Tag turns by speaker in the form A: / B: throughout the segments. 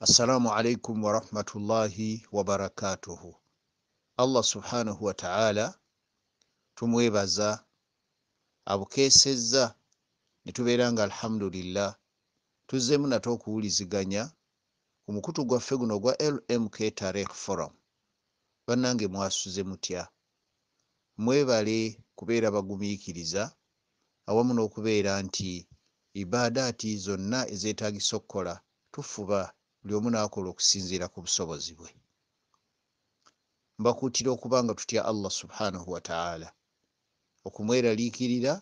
A: assalamu alaikum warahmatullahi wabarakatuhu allah subhanahu wataala tumwebaza abukeesezza ne tubeera nga alhamdulillah tuzzeemu nate okuwuliziganya ku mukutu gwaffe guno gwa lmk tarikh forum bannange mwasuze mutya mwebale kubeera bagumiikiriza awamu n'okubeera nti ibadaati zonna ezeetagisa okukola tufuba buli omu naakola okusinziira ku busobozi bwe mbakuutira okuba nga tutya allah subhanahu wataala okumweraliikirira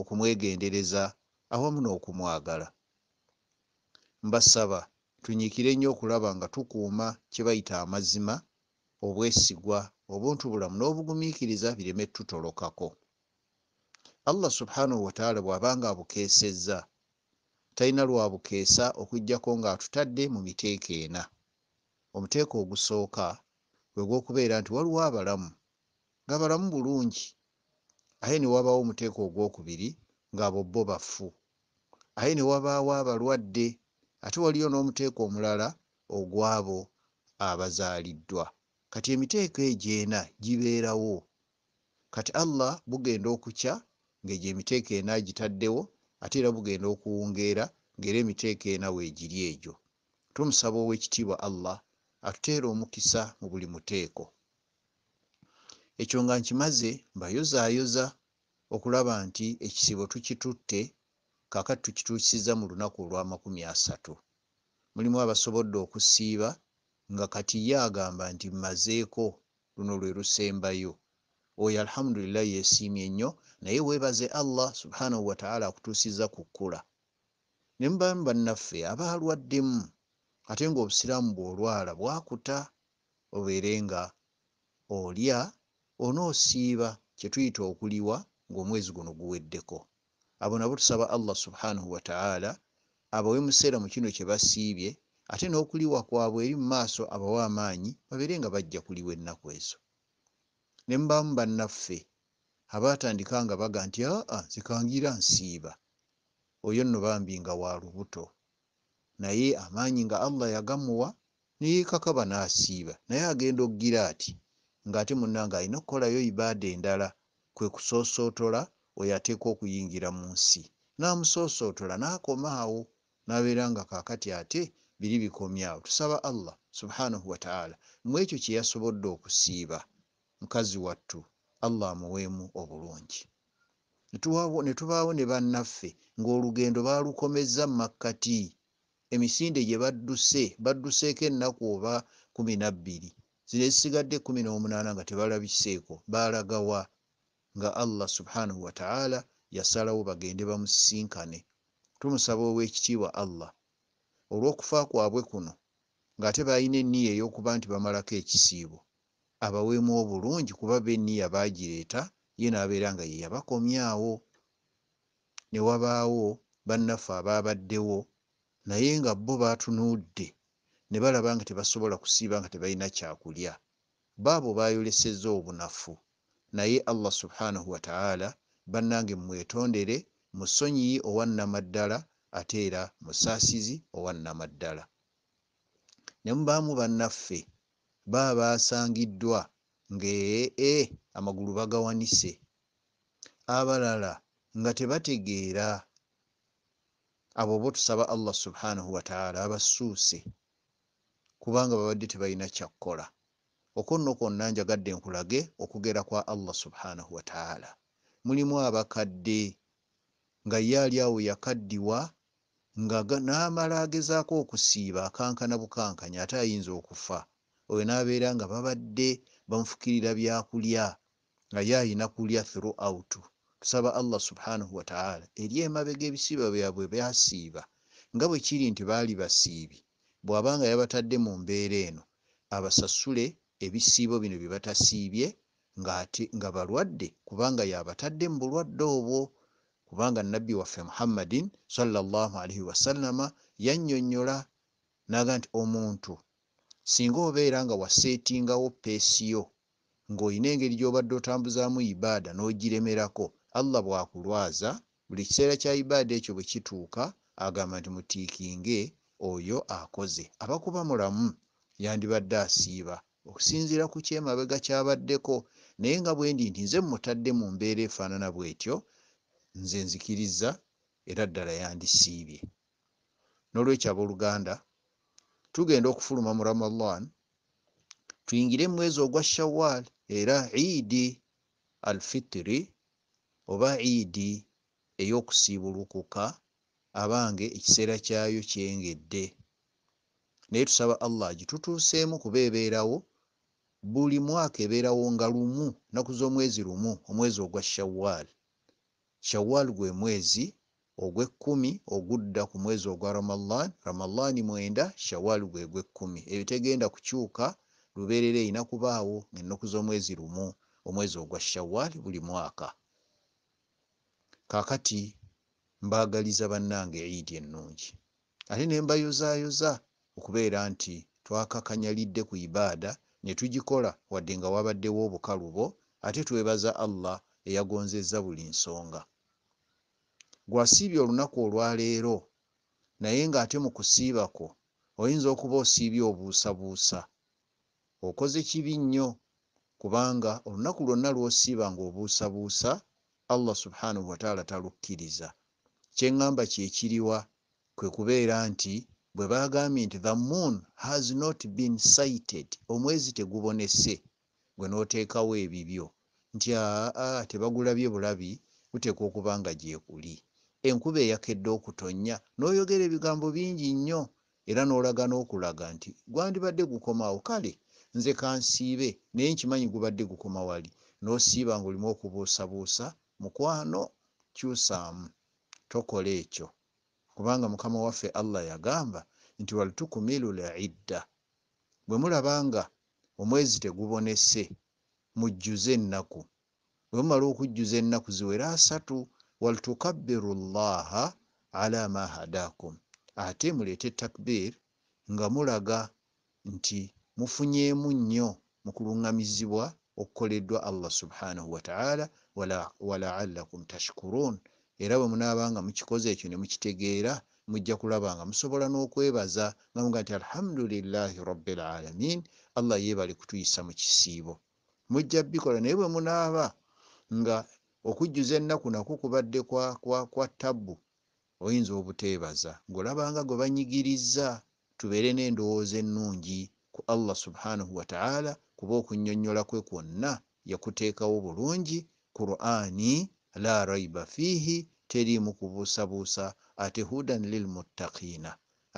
A: okumwegendereza awamu n'okumwagala mbasaba tunyiikire nnyo okulaba nga tukuuma kye bayita amazima obwesigwa obuntu bulamu n'obugumiikiriza bireme tutolokako allah subhanahu wataala bw'abanga abukeesezza talina lwa bukeesa okugyako ng'atutadde mu miteeko ena omuteeko ogusooka gwe gw'okubeera nti waliwo abalamu nga balamu bulungi aye ne wabaawo omuteeko ogw'okubiri ng'abo bbo bafu aye ne wabaawo abalwadde ate waliyo n'omuteeko omulala ogwabo abazaaliddwa kati emiteeko egyo ena gibeerawo kati allah bugenda okukya ng'egyo emiteeko ena agitaddewo ate era bugenda okuwungeera ngaera emiteeka ena weegiri egyo tumusaba ow'ekitiibwa allah atuteera omukisa mu buli muteeko ekyo nga nkimaze mbayozaayoza okulaba nti ekisibo tukitutte kakati tukituusiza mu lunaku olw'amakumi asatu mulimu abasobodde okusiiba nga kati ye agamba nti mmazeeko luno lwe lusembayo oyo alhamdulilahi yesiimye nnyo naye weebaze allah subhanahu wataala akutuusiza ku kkula ne mubamu bannaffe aba alwaddemu ate ngaobusiraamu bwolwala bwakuta obeere nga olya onoosiiba kyetuyita okuliwa ngaomwezi guno guweddeko abo nabo tusaba allah subhanahu wataala abawe museera mu kino kye basiibye ate n'okuliwa kwabwe eri mu maaso abawe amaanyi babeere nga bajja kuliwa ennaku ezo ne mubaamu bannaffe abaatandika nga baga nti aa nzikangira nsiiba oyo nno bambi nga wa lubuto naye amaanyi nga allah yagamuwa neyeekakaba n'asiiba naye agenda okugira ati ng'ate munnange alina okukolayo ibaada endala kwe kusoosootola oyo ateekwa okuyingira mu nsi n'amusoosootola n'akoma awo n'abeera nga kaakati ate biri bikomyawo tusaba allah subhanahu wataala mu ekyo kye yasobodde okusiiba mukazi wattu allah amuweemu obulungi ne tubaawo ne bannaffe ng'olugendo baalukomezza mumakkati emisinde gye badduse badduseeko ennaku oba kumi nabbiri zino ezisigadde kumi n'omunaana nga tebalabiseeko baalagawa nga allah subhanahu wataala yasalawo bagende bamusisinkane tumusaba ow'ekitiibwa allah olw'okufa kwabwe kuno ng'ate balina enniya ey'okuba nti bamalako ekisiibo abaweemu obulungi kuba beniya bagireeta ye nabeera nga yeyabakomyawo ne wabaawo bannaffe ababaddewo naye nga bo batunudde ne balaba nga tebasobola kusiiba nga tebalina kyakulya baabo bayolesezza obunafu naye allah subhanahu wataala bannange mwetondere musonyiyi owannamaddala ate era musaasizi owannamaddala ne mubaamu bannaffe baba basangiddwa ngaee amagulu bagawanise abalala nga tebategeera abo oba tusaba allah subhanahu wataala abasuuse kubanga babadde tebalina kyakkola okwonno kwonna njagadde nkulage okugera kwa allah subhanahu wataala mulimu abakadde nga ye ali awo yakaddiwa nga n'amala agezaako okusiiba akankana bukankanya ate ayinza okufa oyo nabeera nga babadde bamufukirira byakulya nga ye ayina kulya throughout tusaba allah subhanahu wataala eri emabega ebisiiba byabwe byasiiba nga bwe kiri nti baali basiibi bwabanga yabatadde mu mbeera eno abasasule ebisiibo bino bye batasiibye ngaate nga balwadde kubanga yabatadde mu bulwadde obwo kubanga nabbi waffe muhammadin sallallahu alaihi wasallama yannyonnyola naga nti omuntu singa obeera nga waseetingawo peesi yo ng'olina engeri gy'obadde otambuzaamu ibaada n'ogiremerako allah bwakulwaza buli kiseera kya ibaada ekyo bwe kituuka agamba nti mutiikinge oyo akoze abakuba mulamu yandibadde asiiba okusinziira ku kyemabega kyabaddeko naye nga bwendi nti nze mutadde mu mbeera efaanana bwetyo nze nzikiriza era ddala yandisiibye n'olwekyo abooluganda tugenda okufuluma mu ramadan tuyingire mumwezi ogwa shawal era idi alfitiri oba idi eyokusibulukuka abange ekiseera kyayo kyengedde naye tusaba allah gitutuseemu kuba ebeerawo buli mwaka ebeerawo nga lumu naku z'omwezi lumu omwezi ogwa shawal shawal gwe mwezi ogwekkumi ogudda ku mwezi ogwa ramadan ramadani mwenda shawal gwegwekkumi ebitegenda kukyuka lubeerera erina kubaawo ngaennaku z'omwezi lumu omwezi ogwa shawal buli mwaka kakati mbaagaliza bannange eidi ennungi ate ne mbayozaayoza okubeera nti twakakanyalidde ku ibaada ne tugikola wadde nga wabaddewo obukalubo ate twebaza allah eyagonzezza buli nsonga gwasiibye olunaku olwaleero naye ngaate mu kusiiba kwo oyinza okuba osiibye obuusabuusa okoze kibi nnyo kubanga olunaku lwonna lwosiiba nga obuusabuusa allah subhanahu wataala talukkiriza kyeŋŋamba kyekiriwa kwe kubeera nti bwe baagambye nti the moon has not been sited omwezi tegubonese gwe n'oteekawo ebibyo nti aa tebagulabye bulabi buteekwa okuba nga gyekuli enkuba eyakedde okutonya n'oyogera ebigambo bingi nnyo era n'olaga n'okulaga nti gwandibadde gukomawo kale nze kansiibe naye nkimanyi gubadde gukoma wali n'osiiba nga olimu okubuusabuusa mukwano kyusaamu tokola ekyo kubanga mukama waffe allah yagamba nti walitukumilu laidda bwe mulaba nga omwezi tegubonese mujjuze ennaku bwe mumala okujjuza ennaku ziwera asatu waltukabiru llaha ala ma hadakum ate mulete takbir nga mulaga nti mufunyemu nnyo mukulungamizibwa okukoleddwa allah subhanahu wataala walaallakum tashkurun era bwe munabanga mukikoze ekyo nemukitegeera mujja kulabanga musobola n'okwebaza nga muga nti alhamdulilahi rabilalamin allah yeebali kutuyisa mu kisiibo mujja bikola naye bwe munaaba nga okujjuza ennaku nakwo kubadde kwa, kwa, kwa tabbu oyinza obuteebaza ngaolabanga gwe banyigirizza tubeere n'endowooza ennungi ku allah subhanahu wataala kuba okunyonnyola kwe kwonna yakuteekawo bulungi qurani la raiba fiihi teriimu kubuusabuusa ate hudan lilmuttaqiina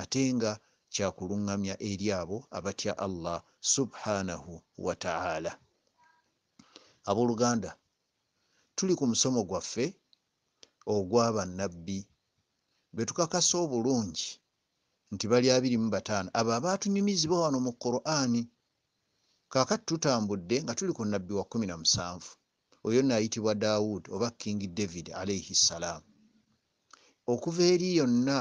A: ate nga kyakuluŋŋamya eri abo abatya allah subhanahu wataala abooluganda tuli ku musomo gwaffe ogwa bannabbi bwe tukakasa obulungi nti bali abiri mu bataano abo abaatunyumizibwa wano mu qur'ani kaakati tutambudde nga tuli ku nabbi wa kumi na musanvu oyo naayitibwa daawuudi oba king david alaihi ssalaamu okuva eri yonna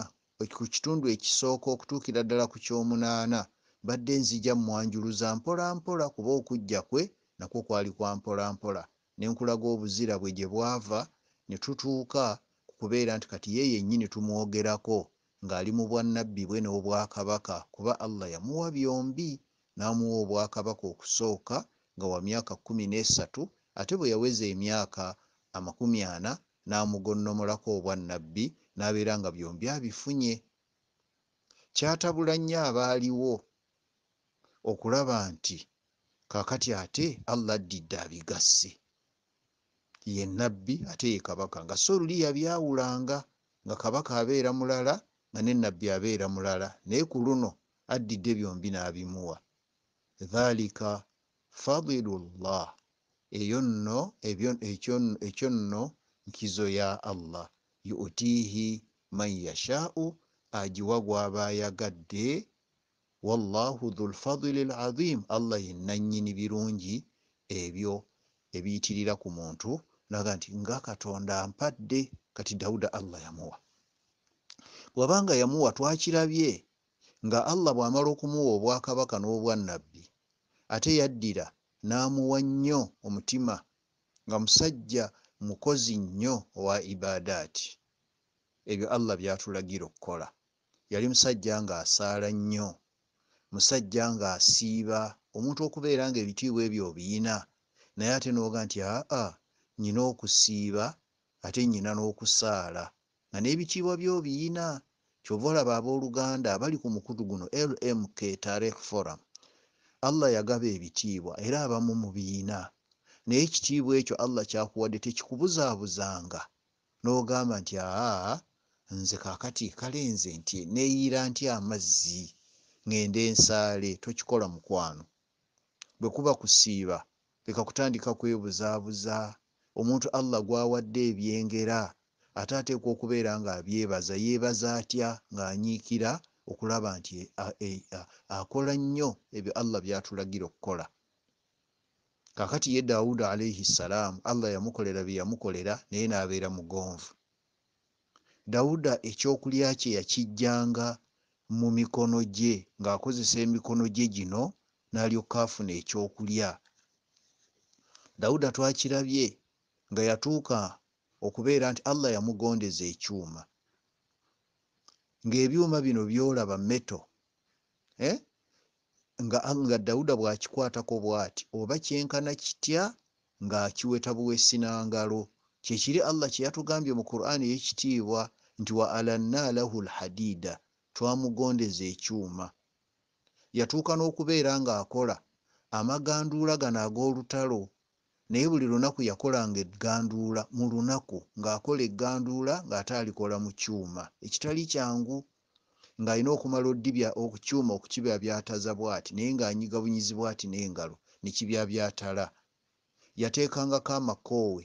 A: ku kitundu ekisooka okutuukira ddala ku kyomunaana badde nzija mwanjuluza mpola mpola kuba okujja kwe nakwo kwali kwa mpola mpola nenkulaga obuzira bwe gye bwava ne tutuuka ku kubeera nti kati ye yennyini tumwogerako ng'ali mu bwannabbi bwe n'obwakabaka kuba allah yamuwa byombi n'amuwa obwakabaka okusooka nga wa myaka kumi n'esatu ate bwe yaweza emyaka amakumi ana n'amugonnomolako obwannabbi n'abeera nga byombi abifunye kyatabula nnyo abaaliwo okulaba nti kaakati ate allah addidde abigasse ye nabbi ate ye kabaka nga so luli yabyawulanga nga kabaka abeera mulala nga nenabbi abeera mulala naye ku luno addidde byombi n'abimuwa dhalika fadilullah eyo nno ekyo nno nkizo ya allah yutiihi man yashaau agiwa gwaba ayagadde wallahu dhu lfadili l azim allah yennannyini birungi ebyo ebiyitirira ku muntu laga nti nga katonda ampadde kati dawuda allah yamuwa bwabanga yamuwa twakirabye nga allah bwamala okumuwa obwakabaka n'obwannabbi ate yaddira n'amuwa nnyo omutima nga musajja mukozi nnyo owa ibadaati ebyo allah byatulagira okukola yali musajja ng'asaala nnyo musajja ng'asiiba omuntu okubeera ng'ebitiibwa ebyo obiyina naye ate nooga nti aa nyina okusiiba ate nyina n'okusaala nga n'ebitiibwa byobiyina kyova olaba abooluganda abali ku mukutu guno lmk tarekh forum allah yagaba ebitiibwa era abamu mu biyina naye ekitiibwa ekyo allah kyakuwadde tekikubuzaabuzanga n'ogamba nti aa nze kakati kalenze nti neeyiira nti amazzi ngende ensaale tokikola mukwano bwe kuba kusiiba leka kutandika kwebuzaabuzaa omuntu allah gwawadde ebyengera ate ateekwa okubeera ngaabyebaza yeebaza atya ngaanyiikira okulaba nti e, akola nnyo ebyo allah byatulagira okukola kakati ye daawuudi alaihi ssalaamu allah yamukolera bye yamukolera naye n'abeera mugonvu daawuda ekyokulya kye yakijjanga mu mikono gye ng'akozesa emikono gye gino n'alyokka afuna ekyokulya daawuda twakirabye nga yatuuka okubeera nti allah yamugondeza ekyuma ngaebyuma bino byolaba meto eh? nga dawuda bwakikwatako bwati oba kyenkana kitya ngaakiweta buwesi nangalo kyekiri allah kyeyatugambye mu quran eyekitiibwa nti wa alanna lahu lhadida twamugondeza ekyuma yatuuka n'okubeera ng'akola amagandula gano ag'olutalo naye buli lunaku yakolanga egganduula mu lunaku ng'akola egganduula ng'ate alikola mu kyuma ekitali kyangu ng'alina okumala oddibya okukyuma okukibya byataza bwati naye ng'anyiga bunyizi bwati n'engalo nekibya byatala yateekangako amakoowe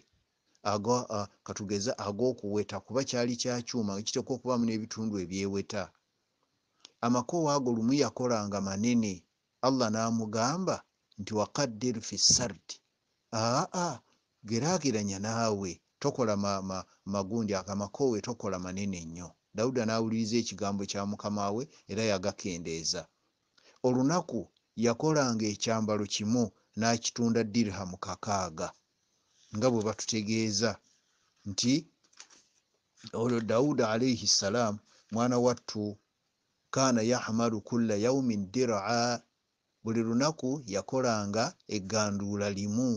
A: katugeza ag'okuweta kuba kyali kyakyuma ekiteeka okubaamu n'ebitundu ebyeweta amakoowe ago lumu yakolanga manene allah n'amugamba nti wakadderu fi sardi aa geraageranya naawe tokola magundi agamakowe tokola manene nnyo dawuda n'awuliriza ekigambo kya mukamawe era yagakendeeza olunaku yakolanga ekyambalo kimu n'kitunda dirhamu kakaaga nga bwe batutegeeza nti olwo dawuda alaihi ssalaamu mwana wattu kaana yahmalu kulla yaumin diraa buli lunaku yakolanga egganduula limu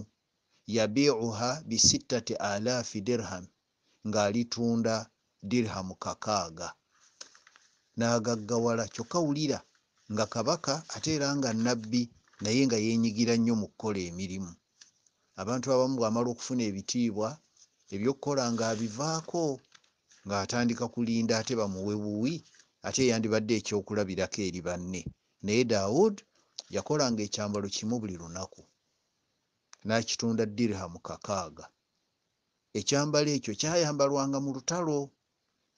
A: yabiuha bisittati alaafi dirham ng'alitunda dirhamu kakaaga n'agaggawala kyokka wulira nga kabaka ate era nga nabbi naye nga yeenyigira nnyo mu kukola emirimu abantu abamu bwamala okufuna ebitiibwa ebyokukola ng'abivaako ng'atandika kulinda ate bamuwe buwi ate yandibadde ekyokulabirako eri banne naye daawud yakolanga ekyambalo kimu buli lunaku n'akitunda dirihamu kakaaga ekyambalo ekyo kyayambalwanga mu lutalo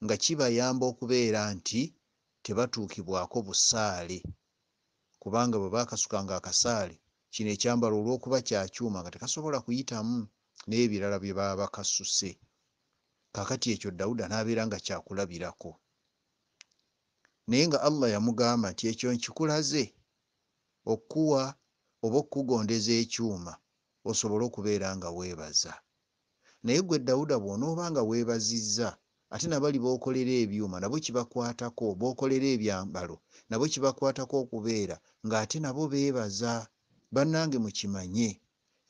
A: nga kibayamba okubeera nti tebatuukibwako busaale kubanga bwe baakasukanga akasaale kino ekyambalo olw'okuba kyakyuma nga tekasobola kuyitamu n'ebirala bye baba bakasuse kakati ekyo dawuda n'abeera nga kyakulabirako naye nga allah yamugamba nti ekyo nkikulaze okkuwa oba okkugondeza ekyuma osobole okubeera nga weebaza naye gwe dawuda bw'onooba nga weebazizza ate nabali bookolera ebyuma nabo kibakwatako bookolera ebyambalo nabo kibakwatako okubeera ngaate nabo beebaza bannange mukimanye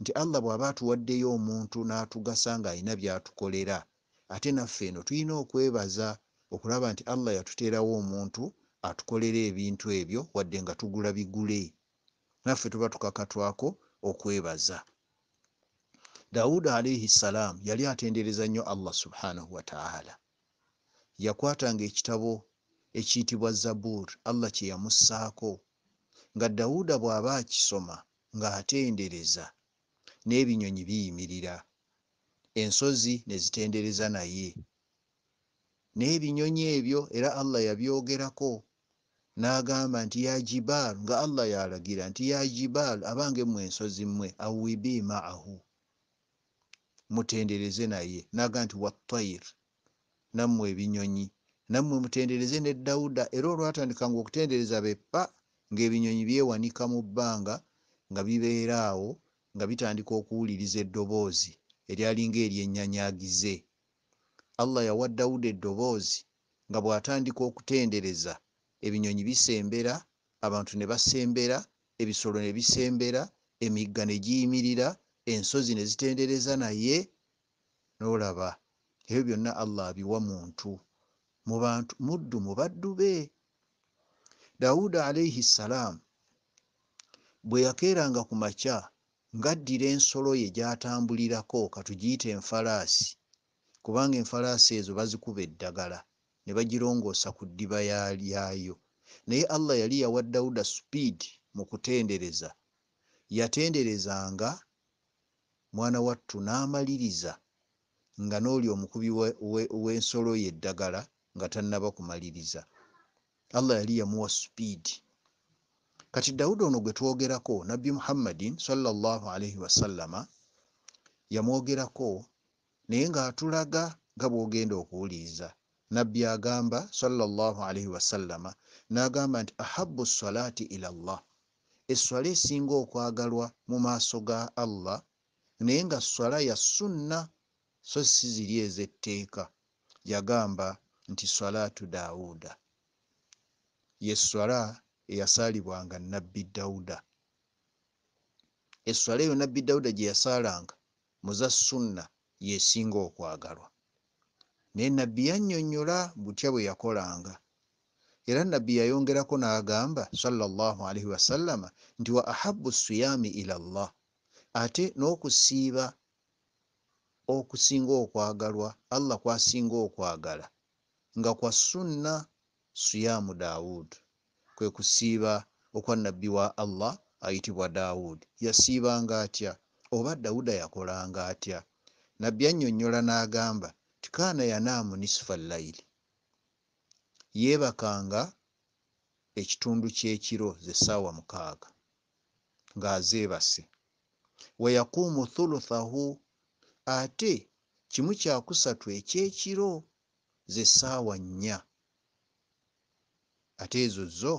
A: nti allah bw'aba atuwaddeyo omuntu n'atugasa ng'alina byatukolera ate naffe eno tulina okwebaza okulaba nti allah yatuteerawo omuntu atukolera ebintu ebyo wadde nga tugula bigule naffe tuba tukakatwako okwebaza dawuda alaihi ssalaam yali atendereza nnyo allah subhanahu wataala yakwatanga ekitabo ekiyitibwa zabur allah kyeyamussaako nga dawuda bw'aba akisoma ng'atendereza n'ebinyonyi biyimirira ensozi ne zitendereza naye n'ebinyonyi ebyo era allah yabyogerako n'agamba nti ya jibaal nga allah yalagira nti ya jibaal abangemmwe ensozi mmwe awibi maahu mutendereze naye naga nti wattayir nammwe ebinyonyi nammwe mutendereze ne dawuda era olwatandikanga okutendereza beppa ngaebinyonyi byewanika mu bbanga nga bibeera awo nga bitandika okuwuliriza eddoboozi eryalinga eryenyanyagize allah yawa dawuda eddoboozi nga bwatandika okutendereza ebinyonyi bisembera abantu ne basembera ebisolo ne bisembera emigga ne giyimirira ensozi ne zitendereza naye nolaba ebyo byonna allah abiwa muntu mubantu muddu mubaddu be dawuda alaihi ssalaamu bwe yakeeranga ku makya ngaddira ensolo ye gyatambulirako katugiyite enfalaasi kubanga enfalaasi ezo bazikuba eddagala ne bagirongoosa ku ddiba yaayo naye allah yali yawa dawuda supiidi mu kutendereza yatenderezanga mwana wattu n'amaliriza nga n'oli omukubi w'ensolo ye eddagala nga tannaba kumaliriza allah yali yamuwa supiidi kati dawudi ono gwe twogerako nabbi muhammadin salllah alaihi wasallama yamwogerako naye ng'atulaga nga bw'ogenda okuwuliriza nabbi agamba salllah alaihi wasallama n'agamba nti ahabu salaati ila llah esswala esinga okwagalwa mu maaso ga allah naye nga swala ya sunna so si ziri ez'etteeka yagamba nti swalaatu daawuuda ye swala eyasaalibwanga nabbi dawuda eswala eyo nabbi dawuda gye yasaalanga muza sunna yesinga okwagalwa naye nabbi yannyonnyola butya bwe yakolanga era nabbi yayongerako n'agamba sallaalihi wasallama nti wa ahabu siyaami ila llah ate n'okusiiba okusinga okwagalwa allah kwasinga okwagala nga kwa sunna suyaamu daawuud kwe kusiiba okwa nabbi wa allah ayitibwa daawuud yasiibanga atya oba dawuda yakolanga atya nabbi annyonnyola n'agamba tikaana yanaamu nisfa llaili yeebakanga ekitundu kyekiro ze saawa mukaaga ng'azeebase weyakuuma thuluthahu ate kimu kyakusatu ekyekiro ze saawa nnya ate ezo zo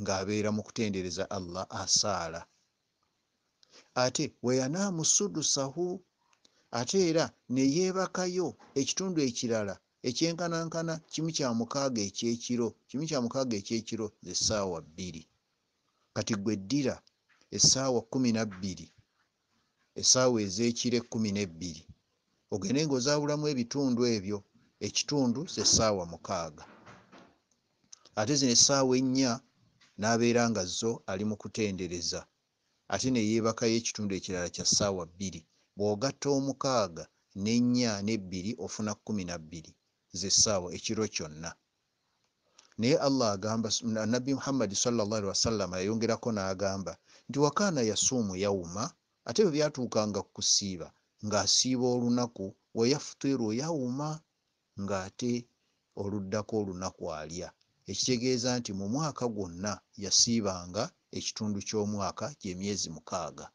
A: ng'abeera mu kutendereza allah asaala ate weyanaamu sudusahu ate era neyeebakayo ekitundu ekirala ekyenkanankana kimu kyamukaaga ekyekiro kimu kyamukaaga ekyekiro ze saawa bbiri kati gwe ddira essaawa kumi nabbiri esaawa ezekiro ekumi nebbiri ogende nga ozaawulamu ebitundu ebyo ekitundu zessaawa mukaaga ate zino essaawa ennya n'abeera nga zo ali mu kutendereza ate neyeebakayo ekitundu ekirala kya ssaawa bbiri bw'ogatta omukaaga nennya nebbiri ofuna kumi nabbiri zessaawa ekiro kyonna naye allah agamba nabbi muhammadi sallallahalihi wasallama yayongerako n'agamba nti wakaana yasuumu yawuma ate bwe byatuukanga ku kusiiba ng'asiiba olunaku weyafutwera oyawuma ng'ate oluddako olunaku alya ekitegeeza nti mu mwaka gwonna yasiibanga ekitundu ky'omwaka gyemyezi mukaaga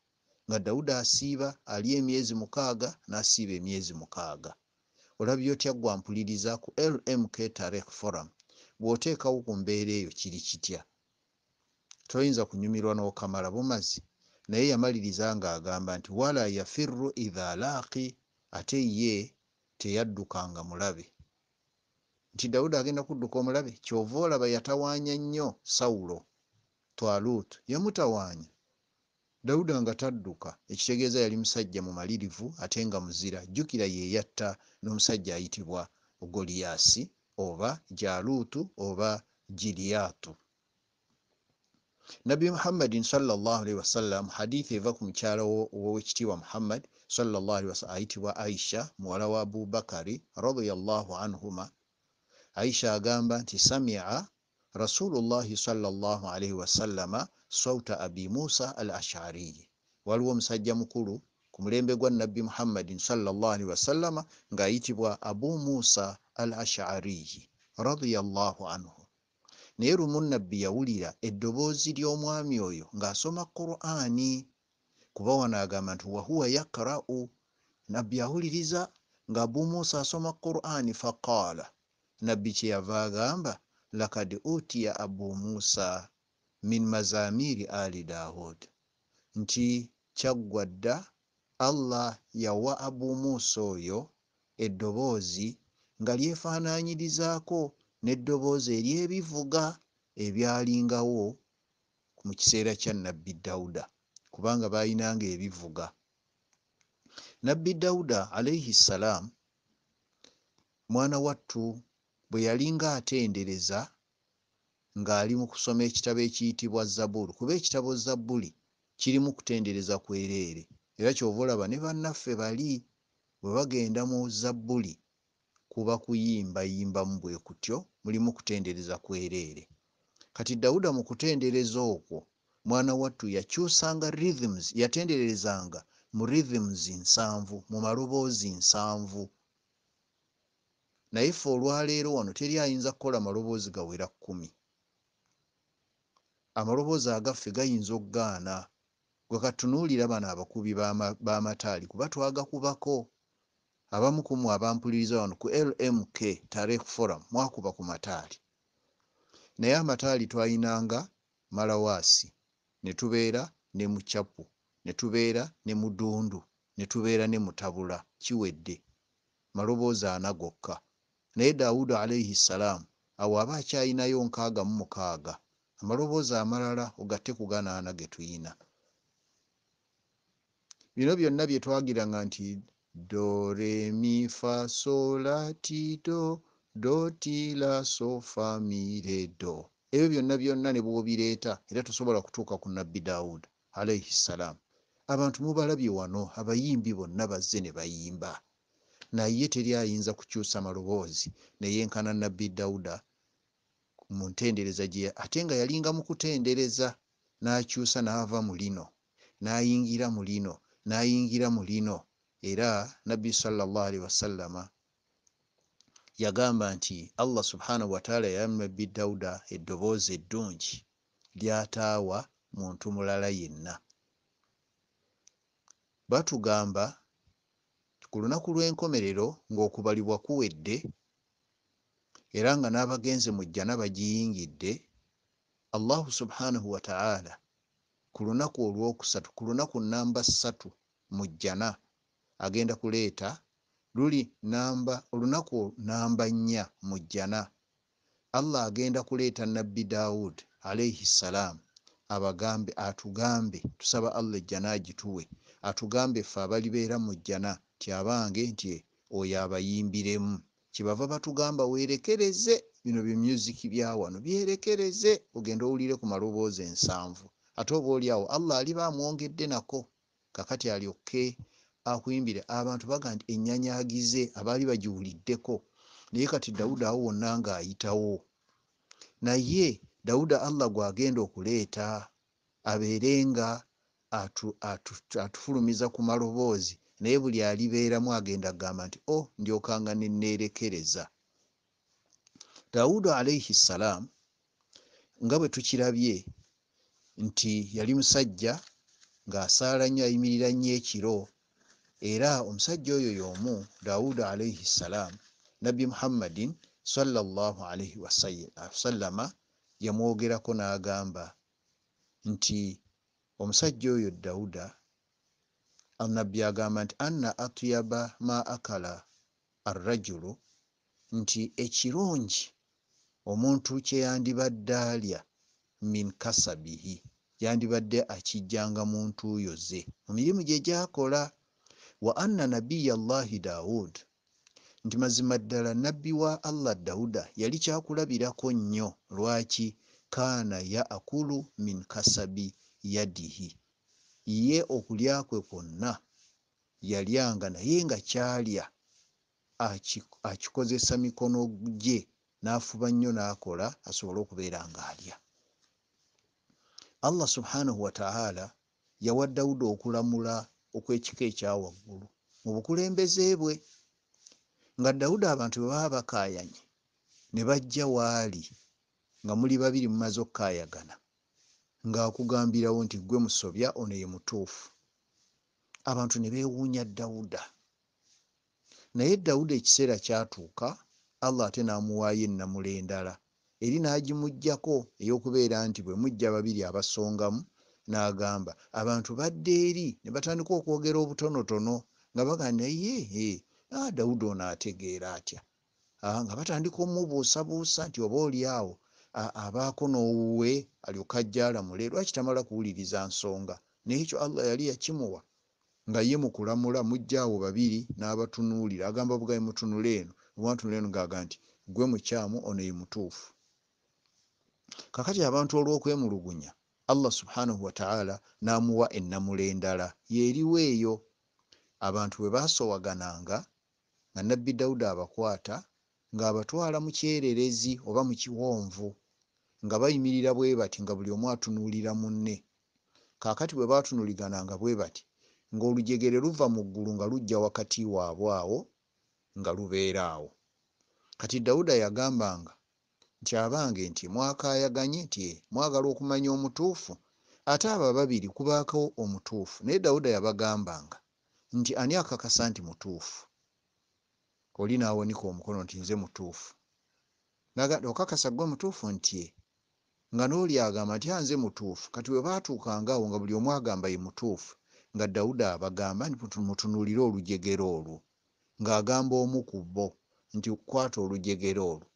A: nga dawudi asiiba ali emyezi mukaaga n'asiiba emyezi mukaaga olabye otya gwampuliriza ku lmk tarek forum bw'oteekawo ku mbeera eyo kiri kitya toyinza kunyumirwa n'okamala bumazi naye yamaliriza ngaagamba nti wala yafiru idha laaki ate ye teyaddukanga mulabe nti dawudi agenda kudduka omulabe kyova olaba yatawaanya nnyo sawulo twalut yamutawaanya dawuda nga tadduka ekitegeeza yali musajja mumalirivu ate nga muzira jjukira yeyatta n'omusajja ayitibwa goliyasi oba jalutu oba giriyatu nabbi muhammadin sallaalwasallam hadith eva ku mukyala wowekitiibwa muhammad ayitibwa aisha muwala wa abubakari radiallah anhuma aisha agamba nti samia rasulullahi salaalaii wasalama sauta abi musa al ashariyi waliwo omusajja mukulu ku mulembe gwa nabbi muhammadin salaalii wasalama ng'ayitibwa abu musa al ashariyi radiallahu anhu naye lumu nabbi yawulira eddoboozi ly'omwami oyo ng'asoma qur'ani kuba wanoagamba nti wahuwa yakra'u nabbi yawuliriza ng'abuumuusa asoma qur'ani faqaala nabbi kyeyava agamba lakad utiya abu muusa min mazamiri ali daawud nti kyaggwadda allah yawa abu muusa oyo eddoboozi nga lyefaanaanyirizaako n'eddoboozi ery'ebivuga ebyalingawo mu kiseera kya nabbi dawuda kubanga baalinanga ebivuga nabbi dawuda alaihi ssalaamu mwana wattu bwe yali ngaatendereza ng'ali mu kusoma ekitabo ekiyitibwa zabbuli kuba ekitabo zabbuli kirimu kutendereza kwereere era kyova olaba ne bannaffe bali bwe bagenda mu zabbuli kuba kuyimbayimbamu bwe kutyo mulimu kutendereza kwereere kati dawuda mu kutendereza okwo mwana wattu yakyusanga rhythms yatendererezanga mu rhythms nsanvu mu maloboozi nsanvu naye fe olwaleero wano teri ayinza kukola maloboozi gawera kkumi amaloboozi agaffe gayinza okugaana gwe katunuulira bano abakubi b'amataali kuba twagakubako abamu kumwe abampuliriza wano ku lmk tarek forum mwakuba ku mataali naye amataali twalinanga malawaasi ne tubeera ne mucyapu ne tubeera ne mudundu ne tubeera ne mutabula kiwedde maloboozi ana gokka naye daawuudu alaihi ssalaamu awo aba akyayinayo nkaaga mu mukaaga amaloboozi amalala ogatte ku ganaana ge tuyina bino byonna bye twagiranga nti do re mi fa so la ti do do ti la so fa mi re do ebyo byonna byonna ne bwobireeta era tosobola kutuuka ku nabbi daawuudi alaihi ssalaamu abantu mubalabye wano abayimbi bonna bazze ne bayimba naye teri ayinza kukyusa maloboozi neyenkana nabbi dawuda mu ntendereza gye ate nga yalinga mu kutendereza n'akyusa n'ava mu lino n'ayingira mu lino n'ayingira mu lino era nabbi salllahalii wasallama yagamba nti allah subhanahu wataala yayamu nabbi dawuda eddoboozi eddungi lyataawa muntu mulala yenna batugamba ku lunaku lw'enkomerero ng'okubalibwa kuwedde era nga n'abagenze mu jjana bagiyingidde allahu subhanahu wataala ku lunaku olwokusatu ku lunaku namba ssatu mu jjana agenda kuleeta luli namba olunaku namba nnya mu jjana allah agenda kuleeta nabbi daud alaihi ssalaamu abagambe atugambe tusaba allah ejjana agituwe atugambe fe abalibeera mu jjana tyabange nti oyo abayimbiremu kyebava batugamba weerekereze bino byemyuziki bya wano byerekereze ogenda owulire ku maloboozi ensanvu ate oba oliawo allah aliba amwongedde nako kakati alyokke ahwimbire abantu baga nti enyanya agize abaali bagiwuliddeko naye kati dawuda awo wonna ngaayitawo naye dawuda allah gwagenda okuleeta abeere nga atufulumiza ku maloboozi naye buli alibeeramu agenda agamba nti o oh, ndyokanga neneerekereza dawuda alaihi ssalaamu nga bwe tukirabye nti yali musajja ng'asaala nnyo ayimirira nnyo ekiro era omusajja oyo yomu dawuda alaihi ssalaam nabbi muhammadin wasallama yamwogerako n'agamba nti omusajja oyo dawuda nabbi agamba nti anna atyaba ma akala arrajulu nti ekirungi omuntu kyeyandibadde alya min kasabihi yandibadde akijjanga muntu oyo ze mu mirimu gye gyakola wa anna nabiya llahi daud nti mazima ddala nabbi wa allah dawuda yali kyakulabirako nnyo lwaki kaana ya akulu min kasabi yadihi ye okulya kwe kwonna yalyanga naye nga kyalya akikozesa mikono gye n'afuba nnyo n'akola asobole okubeera ng'alya allah subhanahu wataala yawa dawuda okulamula okw'ekika ekya waggulu mu bukulembeze bwe nga dawudi abantu bwe baba bakayanye ne bajja waali nga muli babiri mumaze okukayagana ngaakugambirawo nti gwe musobya ono ye mutuufu abantu ne beewuunya dawuda naye dawuda ekiseera kyatuuka allah ate n'amuwaayo ennamula endala eri n'agimugjako ey'okubeera nti bwe mujja babiri abasongamu n'agamba abantu badde eri ne batandika okwogera obutonotono nga bagana yee eh, eh, ah, daudi ono ategeera atya ah, nga batandika omubuusabuusa nti oba oliawo ah, abaako n'owuwe alyoka ajjaala mule lwaki tamala kuwuliriza nsonga naye ekyo allah yali yakimuwa nga ye mukulamula mujjaawo babiri n'abatunuulira agamba bugai mutunule eno obwantunule eno ngaga nti gwe mukyamu ono ye mutuufu kakati abantu olw'okwemulugunya allah subhanahu wataala n'amuwa ennamula endala yeeriwo eyo abantu bwe basowagananga nga nabbi dawudi abakwata ng'abatwala mu kyererezi oba mu kiwonvu nga bayimirira bwe bati nga buli omu atunuulira munne kaakati bwe baatunuuligananga bwe bati ng'olujegere luva mu ggulu nga lujja wakati waabwe awo nga lubeera awo kati dawuda yagambanga kyabange nti mwakayaganye nti mwagala okumanya omutuufu ate abo ababiri kubaako omutuufu naye dawuda yabagambanga nti ani akakasa nti mutuufu oli nawanika omukono nti nze mutuufu okakasa gwe mutuufu nti nga nooli agamba nti anze mutuufu kati we baatuukangaawo nga buli omw agamba ye mutuufu nga dawuda abagamba mutunulire olujegero olwo ng'agamba omu ku bo nti kukwata olujegero olwo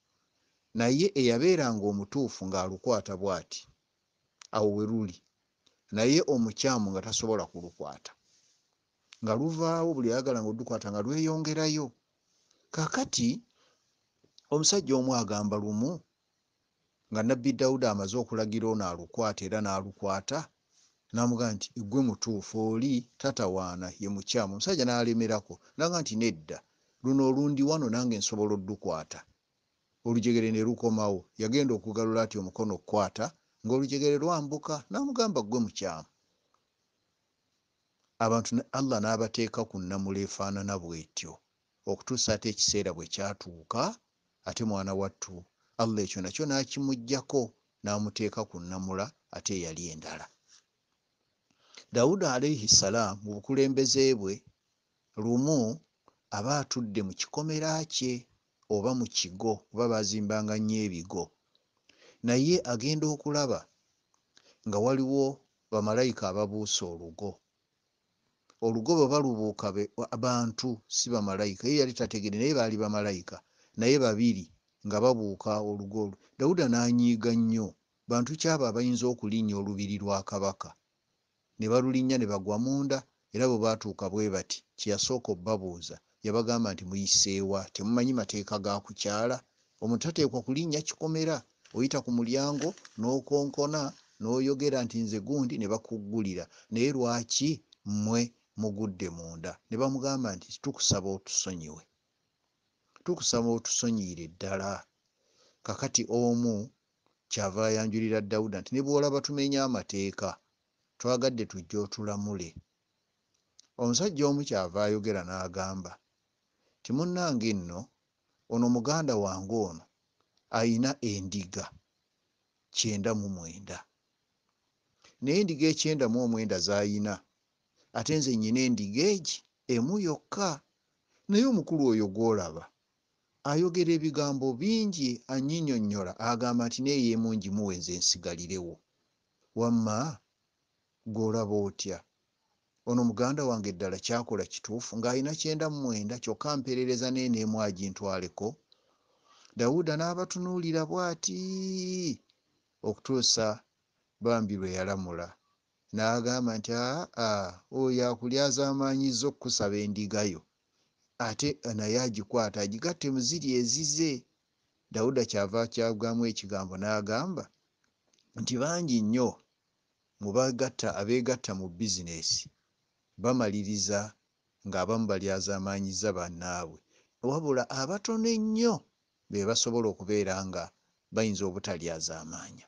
A: naye eyabeeranga omutuufu ng'alukwata bw'ati awo we luli naye omukyamu nga tasobola kulukwata nga luvaawo buli ayagala ngaolukwata nga lweyongerayo kakati omusajja omu agamba lumu nga nabbi dawudi amaze okulagira ono alukwata era n'alukwata namugamba nti gwe mutuufu oli tatawaana ye mukyamu omusajja n'alemerako naga nti nedda luno olundi wano nange nsobola oddukwata olujegere ne lukomawo yagenda okugalula ati omukono okukwata ngaolujegere lwambuka namugamba gwe mukyamu abantu allah n'abateeka ku nnamula efaanana bwetyo okutuusa ate ekiseera bwe kyatuuka ate mwana wattu allah ekyo nakyo n'akimugjako n'amuteeka ku nnamula ate eyali endala dawuda alaihi ssalaamu mu bukulembeze bwe lumu aba atudde mu kikomera kye oba mu kigo oba bazimbanga nnyo ebigo naye agenda okulaba nga waliwo bamalayika ababuusa olugo olugo bwebalubuuka abantu si bamalayika ye yali tategere naye baali bamalayika naye babiri nga babuuka olugo olwo dawuda n'anyiiga nnyo bantu kyabo abayinza okulinnya olubiri lwa kabaka ne balulinnya ne bagwa munda era bwe baatuuka bwe bati kyeyasooka obbabuuza yabagamba nti muyiseewa temumanyi mateeka ga kukyala omuntu tateekwa kulinnya kikomera oyita ku mulyango n'okonkona n'oyogera nti nze gundi ne bakuggulira naye lwaki mmwe mugudde munda ne bamugamba nti tukusaba otusonyiwe tukusaba otusonyiire ddala kakati omu kyava ayanjulira dawuda nti ne bwolaba tumenya amateeka twagadde tujja otulamule omusajja omu kyava ayogera n'agamba kimunange nno ono muganda wange ono ayina endiga kyenda mu mwenda naye endiga ekyenda mu omwenda zayina ate nze nyina endiga egi emu yokka naye omukulu oyo gwolaba ayogera ebigambo bingi anyinyonyola agamba nti naye yemungi muwenze ensigalirewo wamma gwolaba otya ono muganda wange eddala kyakola kituufu ng'alina kyenda mu mwenda kyokka mpeerereza naye neemu agintwaleko dawuda n'abatunuulira bw'ati okutuusa bambi lwe yalamula n'agamba nti aa oyo akulya azaamaanyiza okukusaba endigayo ate naye agikwata agigatte muziri ezize dawuda kyava kyagamu ekigambo n'agamba nti bangi nnyo mubagatta abeegatta mu bizineesi bamaliriza ng'abamu balyazaamaanyiza bannaabwe wabula abatono ennyo be basobola okubeera nga bayinza obutalyazaamaanya